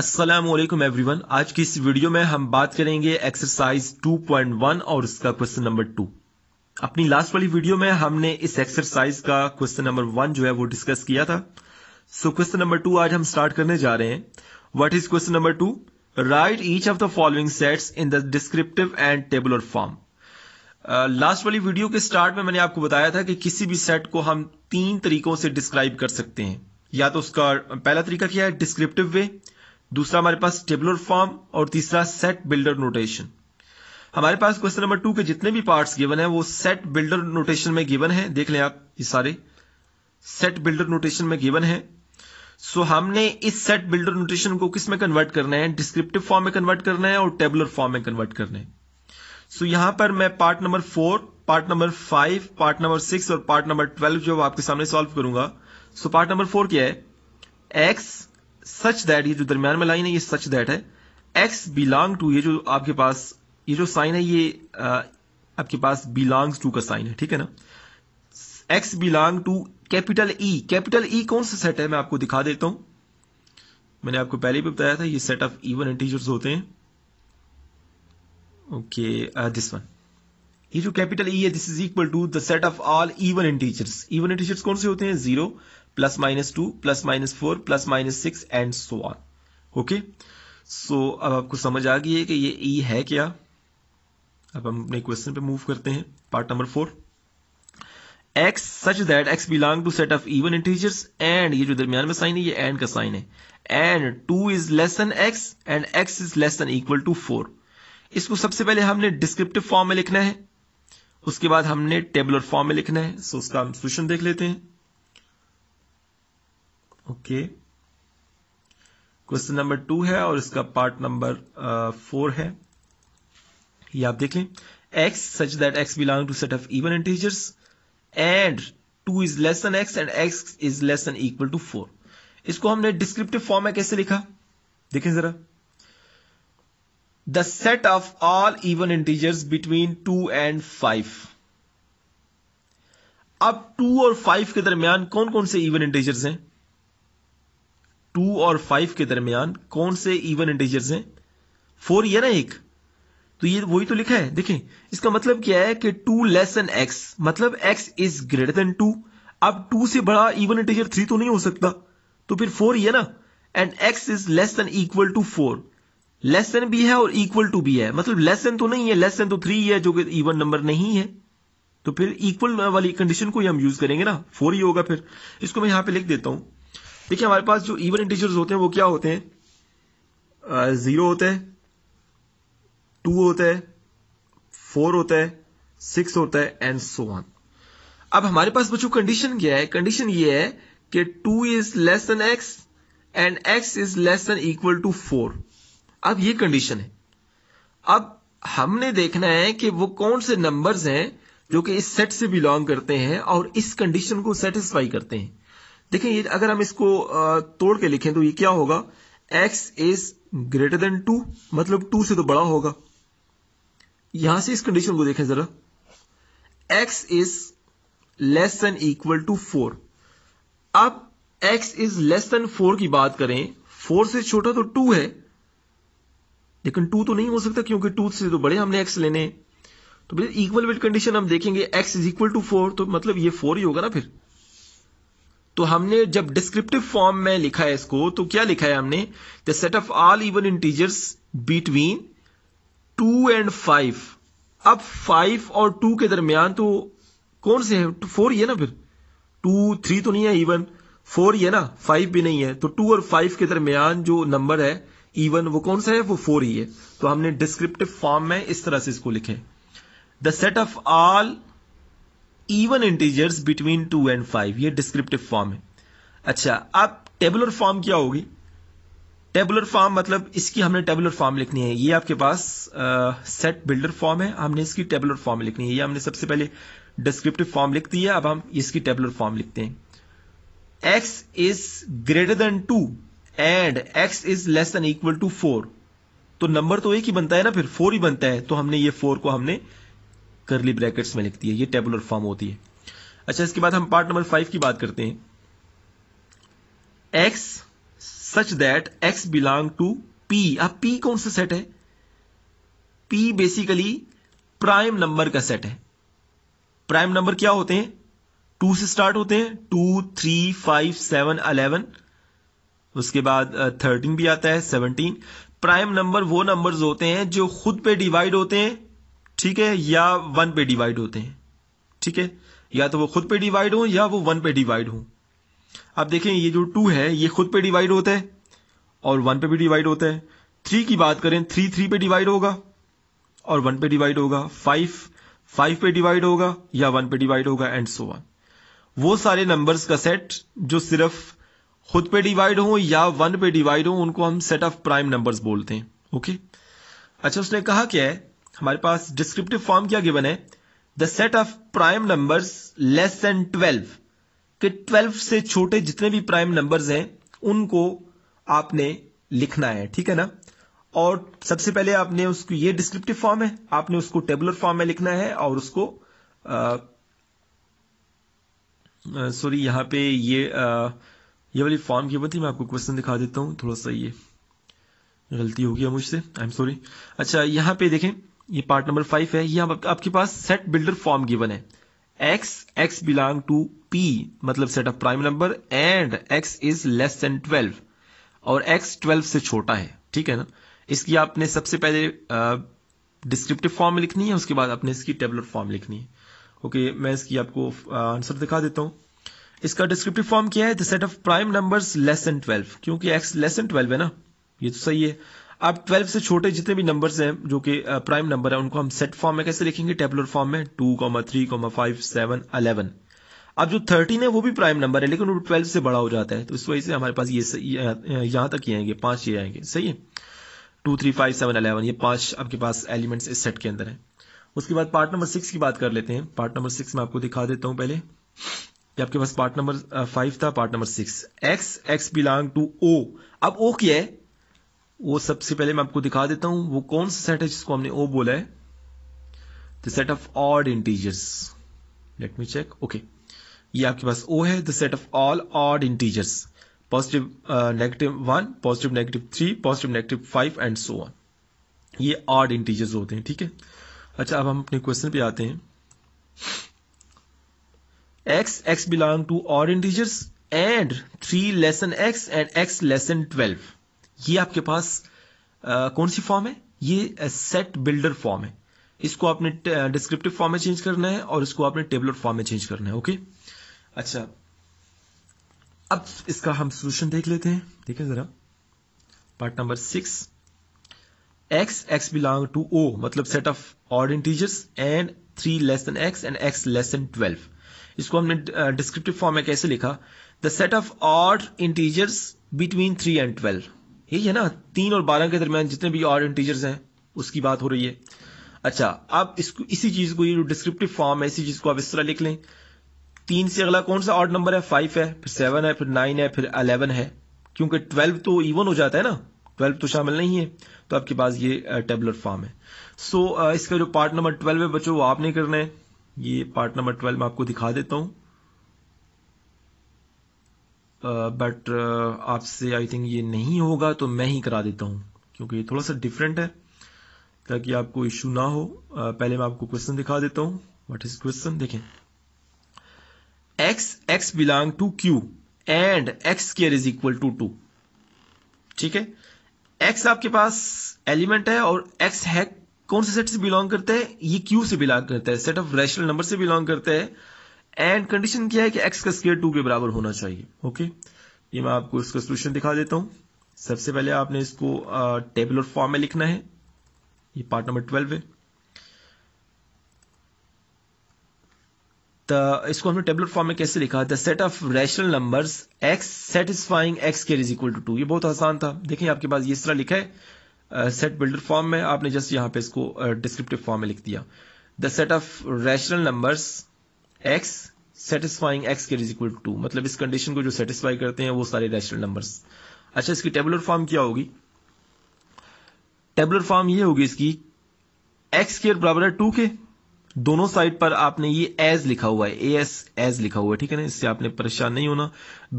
Aslam everyone आज की इस वीडियो में हम बात करेंगे एक्सरसाइज 2.1 और उसका क्वेश्चन नंबर टू अपनी लास्ट वाली वीडियो में हमने इस एक्सरसाइज का क्वेश्चन नंबर वन जो है वो डिस्कस किया था सो क्वेश्चन नंबर टू आज हम स्टार्ट करने जा रहे हैं what is question number two write each of the following sets in the descriptive and table form last वाली वीडियो के स्टार्ट में मैंने आपको बताया था कि किसी भी सेट को हम तीन तरीकों से डिस्क्राइब कर सकते हैं या तो उसका पहला तरीका क्या है डिस्क्रिप्टिव वे दूसरा हमारे पास टेबलर फॉर्म और तीसरा सेट बिल्डर नोटेशन हमारे पास क्वेश्चन नंबर टू के जितने भी पार्ट्स गिवन है वो सेट बिल्डर नोटेशन में गिवन है देख लें आप ये सारे सेट बिल्डर नोटेशन में गिवन है सो so, हमने इस सेट बिल्डर नोटेशन को किस में कन्वर्ट करना है डिस्क्रिप्टिव फॉर्म में कन्वर्ट करना है और टेबलर फॉर्म में कन्वर्ट करना है सो so, यहां पर मैं part number four part number five part number six और पार्ट नंबर ट्वेल्व जो आपके सामने सॉल्व करूंगा so so, part number four क्या है एक्स सच दैट ये जो दरमियान में लाइन है ये सच दैट है एक्स बिलोंग टू ये जो आपके पास ये जो साइन है ये आ, आपके पास बिलोंग्स टू का साइन है ठीक है ना x belong to capital E capital E कौन सा सेट है मैं आपको दिखा देता हूं मैंने आपको पहले भी बताया था ये सेट ऑफ इवन इंटीजर्स होते हैं ओके दिस वन ये जो कैपिटल ई e है this is equal to the set of all even integers even integers कौन से होते हैं zero plus minus 2 plus minus 4 plus minus 6 and so on okay so अब आपको समझ आ गई है कि ये ई e है क्या अब हम अपने क्वेश्चन पे मूव करते हैं part number four x such that x belong to set of even integers and ये जो दरमियान में साइन है ये एंड का साइन है and two is less than x and x is less than equal to four इसको सबसे पहले हमने डिस्क्रिप्टिव फॉर्म में लिखना है उसके बाद हमने टेबलर फॉर्म में लिखना है सो so उसका हम सोल्यूशन देख लेते हैं ओके क्वेश्चन नंबर टू है और इसका पार्ट नंबर फोर है ये आप देख लें x such that x belong to set of even integers and 2 is less than x and x is less than equal to 4 इसको हमने डिस्क्रिप्टिव फॉर्म में कैसे लिखा देखें जरा the set of all even integers between 2 and 5 अब 2 और 5 के दरमियान कौन कौन से इवन इंटीजर्स हैं टू और फाइव के दरमियान कौन से इवन इंटीजर्स हैं फोर ये ना एक तो ये वही तो लिखा है देखें इसका मतलब क्या है कि टू लेस एन एक्स मतलब x is greater than two अब टू से बड़ा इवन इंटीजर थ्री तो नहीं हो सकता तो फिर फोर ये ना and x is less than equal to four less than भी है और इक्वल टू भी है मतलब लेस देन तो नहीं है लेस देन तो थ्री है जो कि इवन नंबर नहीं है तो फिर इक्वल वाली कंडीशन को ही हम यूज करेंगे ना फोर ही होगा फिर इसको मैं यहां पे लिख देता हूं देखिए हमारे पास जो इवन इंटीजर्स होते हैं वो क्या होते हैं जीरो होता है टू होता है फोर होता है सिक्स होता है एंड सो ऑन अब हमारे पास बच्चों कंडीशन क्या है कंडीशन ये है कि two is less than x and x is less than equal to four अब ये कंडीशन है अब हमने देखना है कि वो कौन से नंबर्स हैं जो कि इस सेट से बिलोंग करते हैं और इस कंडीशन को सेटिस्फाई करते हैं देखें अगर हम इसको तोड़ के लिखें तो ये क्या होगा x is greater than two मतलब टू से तो बड़ा होगा यहां से इस कंडीशन को देखें जरा x is less than equal to four अब x is less than four की बात करें फोर से छोटा तो टू है लेकिन टू तो नहीं हो सकता क्योंकि टू से तो बड़े हमने एक्स लेने तो इक्वल विद कंडीशन हम देखेंगे x is equal to four तो मतलब ये फोर ही होगा ना फिर तो हमने जब डिस्क्रिप्टिव फॉर्म में लिखा है इसको तो क्या लिखा है हमने the set of all even integers between two and five अब फाइव और टू के दरमियान तो कौन से तो है फोर ये ना फिर टू थ्री तो नहीं है इवन फोर ये ना फाइव भी नहीं है तो टू और फाइव के दरमियान जो नंबर है इवन वो कौन सा है वो फोर ही है तो हमने डिस्क्रिप्टिव फॉर्म में इस तरह से इसको लिखे the set of all even integers between two and five ये डिस्क्रिप्टिव फॉर्म है अच्छा अब टेबुलर फॉर्म क्या होगी टेबुलर फॉर्म मतलब इसकी हमने टेबुलर फॉर्म लिखनी है ये आपके पास सेट बिल्डर फॉर्म है हमने इसकी टेबुलर फॉर्म लिखनी है ये हमने सबसे पहले डिस्क्रिप्टिव फॉर्म लिख दी है अब हम इसकी टेबुलर फॉर्म लिखते हैं x is greater than two and x is less than equal to four तो नंबर तो एक ही बनता है ना फिर फोर ही बनता है तो हमने ये फोर को हमने करली ब्रैकेट्स में लिखती है ये टेबुलर फॉर्म होती है अच्छा इसके बाद हम पार्ट नंबर फाइव की बात करते हैं x such that x belong to P अब पी कौन सा सेट है पी बेसिकली प्राइम नंबर का सेट है प्राइम नंबर क्या होते हैं टू से स्टार्ट होते हैं two three five seven eleven उसके बाद थर्टीन भी आता है सेवनटीन प्राइम नंबर वो नंबर्स होते हैं जो खुद पे डिवाइड होते हैं ठीक है या वन पे डिवाइड होते हैं ठीक है या तो वो खुद पे डिवाइड हो या वो वन पे डिवाइड हो अब देखें ये जो टू है ये खुद पे डिवाइड होता है और वन पे भी डिवाइड होता है थ्री की बात करें थ्री थ्री पे डिवाइड होगा और वन पे डिवाइड होगा फाइव फाइव पे डिवाइड होगा या वन पे डिवाइड होगा एंड सो वन वो सारे नंबर्स का सेट जो सिर्फ खुद पे डिवाइड हो या वन पे डिवाइड हो उनको हम सेट ऑफ प्राइम नंबर्स बोलते हैं ओके अच्छा उसने कहा क्या है हमारे पास डिस्क्रिप्टिव फॉर्म क्या गिवन है the set of prime numbers less than twelve कि ट्वेल्व से छोटे जितने भी प्राइम नंबर्स हैं उनको आपने लिखना है ठीक है ना और सबसे पहले आपने उसको ये डिस्क्रिप्टिव फॉर्म है आपने उसको टेबुलर फॉर्म में लिखना है और उसको सॉरी यहां पे ये आ, ये वाली फॉर्म की थी मैं आपको क्वेश्चन दिखा देता हूं थोड़ा सा ये गलती हो गया मुझसे आई एम सॉरी अच्छा यहां पे देखें ये पार्ट नंबर फाइव है ये आपके पास सेट बिल्डर फॉर्म गिवन है x x belong to p मतलब set of prime number and x is less than 12 और x 12 से छोटा है ठीक है ना इसकी आपने सबसे पहले डिस्क्रिप्टिव फॉर्म लिखनी है उसके बाद आपने इसकी टेबलर फॉर्म लिखनी है ओके okay, मैं इसकी आपको आंसर दिखा देता हूं इसका डिस्क्रिप्टिव फॉर्म क्या है the set of prime number less than twelve क्योंकि एक्स लेस देन ट्वेल्व है ना ये तो सही है अब 12 से छोटे जितने भी नंबर्स हैं जो कि प्राइम नंबर है उनको हम सेट फॉर्म में कैसे लिखेंगे टेबलर फॉर्म में two comma three comma five seven eleven अब जो 13 है वो भी प्राइम नंबर है लेकिन वो 12 से बड़ा हो जाता है तो इस वजह से हमारे पास ये यहां तक ये आएंगे पांच ये आएंगे सही है two three five seven eleven ये पांच आपके पास एलिमेंट्स इस सेट के अंदर है उसके बाद पार्ट नंबर सिक्स की बात कर लेते हैं पार्ट नंबर सिक्स में आपको दिखा देता हूं पहले आपके पास पार्ट नंबर फाइव था part number six x x belong to O अब ओ क्या है वो सबसे पहले मैं आपको दिखा देता हूं वो कौन सा सेट है जिसको हमने ओ बोला है the set of odd integers let me check okay ये आपके पास ओ है the set of all odd integers positive negative one positive negative three positive negative five and so on ये ऑड इंटीजर्स होते हैं ठीक है अच्छा अब हम अपने क्वेश्चन पे आते हैं x x belong to odd integers and three less than x and x less than twelve ये आपके पास आ, कौन सी फॉर्म है ये सेट बिल्डर फॉर्म है इसको आपने डिस्क्रिप्टिव फॉर्म में चेंज करना है और इसको आपने टेबलर फॉर्म में चेंज करना है ओके अच्छा अब इसका हम सोल्यूशन देख लेते हैं ठीक है जरा part number six x x belong to O मतलब set of odd integers and three less than x and x less than twelve इसको हमने डिस्क्रिप्टिव फॉर्म में कैसे लिखा the set of odd integers between three and twelve यही है ना तीन और बारह के दरमियान जितने भी ऑड इंटीजर्स हैं उसकी बात हो रही है अच्छा आप इसको इसी चीज को ये जो डिस्क्रिप्टिव फॉर्म है इसी चीज को आप इस तरह लिख लें तीन से अगला कौन सा ऑर्ड नंबर है फाइव है फिर सेवन है फिर नाइन है फिर अलेवन है क्योंकि ट्वेल्व तो इवन हो जाता है ना ट्वेल्व तो शामिल नहीं है तो आपके पास ये टेबलर फॉर्म है सो so, इसका जो पार्ट नंबर ट्वेल्व है बच्चों वो आप नहीं करना है ये पार्ट नंबर ट्वेल्व मैं आपको दिखा देता हूँ बट uh, uh, आपसे आई थिंक ये नहीं होगा तो मैं ही करा देता हूँ क्योंकि ये थोड़ा सा डिफरेंट है ताकि आपको इशू ना हो uh, पहले मैं आपको क्वेश्चन दिखा देता हूँ वट इज क्वेश्चन देखें x x belong to Q and x square is equal to two ठीक है एक्स आपके पास एलिमेंट है और एक्स है कौन से सेट से बिलोंग करता है ये क्यू से बिलोंग करता है सेट ऑफ रैशनल नंबर से बिलोंग करता है एंड कंडीशन क्या है कि एक्स का स्केयर टू के बराबर होना चाहिए ओके ये मैं आपको इसका सोल्यूशन दिखा देता हूं सबसे पहले आपने इसको और फॉर्म में लिखना है ये पार्ट नंबर ट्वेल्व है तो इसको हमने टेबल फॉर्म में कैसे लिखा था set of rational numbers x satisfying x square is equal to two ये बहुत आसान था देखिए आपके पास ये इस तरह लिखा है सेट बिल्डर फॉर्म में आपने जस्ट यहां पे इसको डिस्क्रिप्टिव फॉर्म में लिख दिया the set of rational numbers x satisfying x के इज इक्वल टू मतलब इस कंडीशन को जो सेटिस्फाई करते हैं वो सारे रैशनल नंबर्स अच्छा इसकी टेबुलर फॉर्म क्या होगी टेबुलर फॉर्म ये होगी इसकी एक्स केयर बराबर है टू के दोनों साइड पर आपने ये एज लिखा हुआ है ए एस एज लिखा हुआ है ठीक है ना इससे आपने परेशान नहीं होना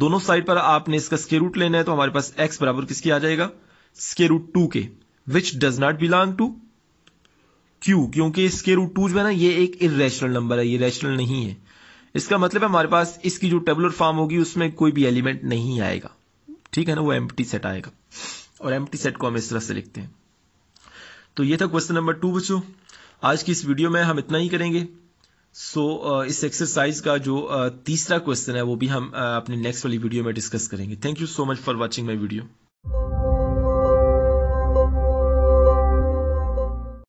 दोनों साइड पर आपने इसका स्केयर रूट लेना है तो हमारे पास एक्स बराबर किसकी आ जाएगा स्केयर रूट टू के which does not belong to Q क्योंकि इसके रूट टू जो है ना ये एक इेशनल नंबर है ये रेशनल नहीं है इसका मतलब है हमारे पास इसकी जो टेबुलर फॉर्म होगी उसमें कोई भी एलिमेंट नहीं आएगा ठीक है ना वो एम सेट आएगा और एम सेट को हम इस तरह से लिखते हैं तो ये था क्वेश्चन नंबर टू बच्चों आज की इस वीडियो में हम इतना ही करेंगे सो so, uh, इस एक्सरसाइज का जो uh, तीसरा क्वेश्चन है वो भी हम uh, अपने नेक्स्ट वाली वीडियो में डिस्कस करेंगे thank you so much for watching my video